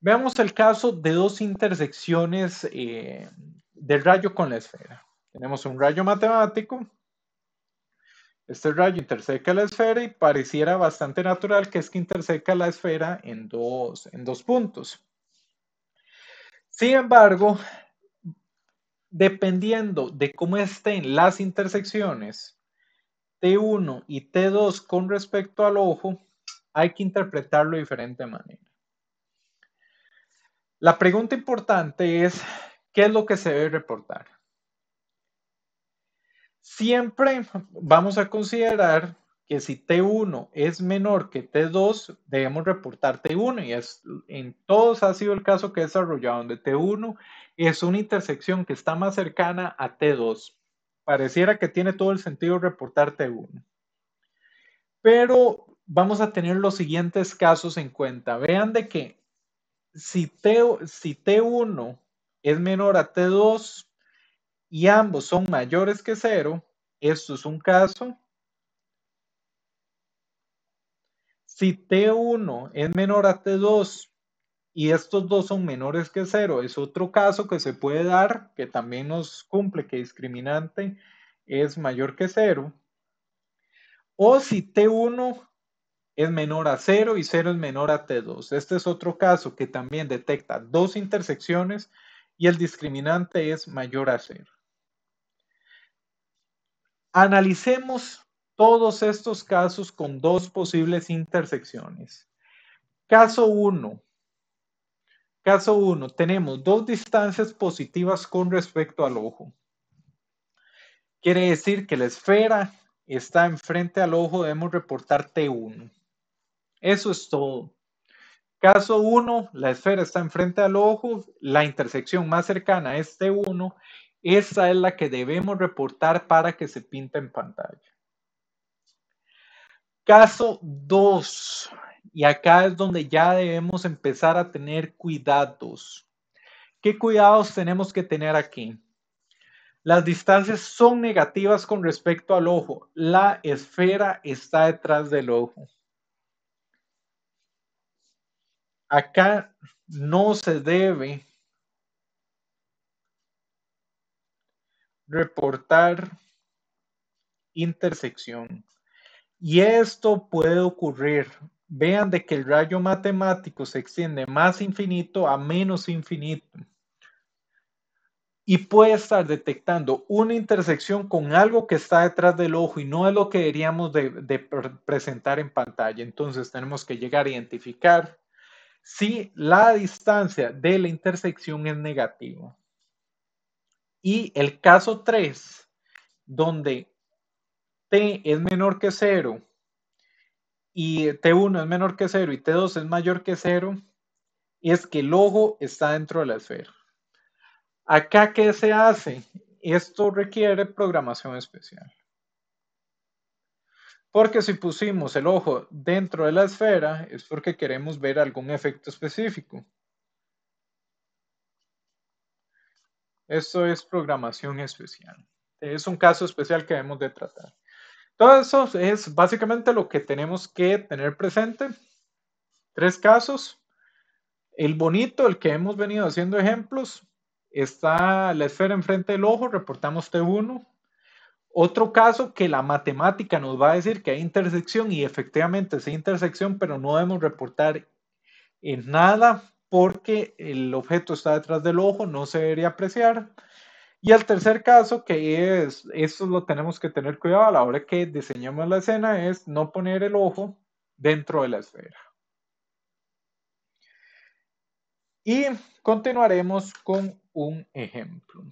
Veamos el caso de dos intersecciones eh, del rayo con la esfera. Tenemos un rayo matemático. Este rayo interseca la esfera y pareciera bastante natural que es que interseca la esfera en dos, en dos puntos. Sin embargo, dependiendo de cómo estén las intersecciones T1 y T2 con respecto al ojo, hay que interpretarlo de diferente manera. La pregunta importante es, ¿qué es lo que se debe reportar? Siempre vamos a considerar que si T1 es menor que T2, debemos reportar T1 y en todos ha sido el caso que he desarrollado, donde T1 es una intersección que está más cercana a T2. Pareciera que tiene todo el sentido reportar T1. Pero vamos a tener los siguientes casos en cuenta. Vean de que si, T, 1 es menor a T2 y ambos son mayores que 0, esto es un caso. Si T1 es menor a T2 y estos dos son menores que 0, es otro caso que se puede dar, que también nos cumple que discriminante es mayor que 0. O si T1 es menor a 0 y 0 es menor a T2. Este es otro caso que también detecta dos intersecciones y el discriminante es mayor a 0. Analicemos todos estos casos con dos posibles intersecciones. Caso 1. Caso 1. Tenemos dos distancias positivas con respecto al ojo. Quiere decir que la esfera está enfrente al ojo, debemos reportar T1. Eso es todo. Caso 1, la esfera está enfrente al ojo, la intersección más cercana es este 1, esa es la que debemos reportar para que se pinta en pantalla. Caso 2, y acá es donde ya debemos empezar a tener cuidados. ¿Qué cuidados tenemos que tener aquí? Las distancias son negativas con respecto al ojo. La esfera está detrás del ojo. acá no se debe reportar intersección. Y esto puede ocurrir. Vean de que el rayo matemático se extiende más infinito a menos infinito. Y puede estar detectando una intersección con algo que está detrás del ojo y no es lo que deberíamos de, presentar en pantalla. Entonces tenemos que llegar a identificar si la distancia de la intersección es negativa. Y el caso 3, donde t es menor que 0 y t1 es menor que 0 y t2 es mayor que 0, es que el ojo está dentro de la esfera. Acá, ¿qué se hace? Esto requiere programación especial. Porque si pusimos el ojo dentro de la esfera es porque queremos ver algún efecto específico. Esto es programación especial. Es un caso especial que debemos de tratar. Todo eso es básicamente lo que tenemos que tener presente. Tres casos. El bonito, el que hemos venido haciendo ejemplos, está la esfera enfrente del ojo, reportamos T1, otro caso que la matemática nos va a decir que hay intersección y efectivamente es intersección, pero no debemos reportar en nada porque el objeto está detrás del ojo, no se debería apreciar. Y el tercer caso, que es, esto lo tenemos que tener cuidado a la hora que diseñamos la escena, es no poner el ojo dentro de la esfera. Y continuaremos con un ejemplo.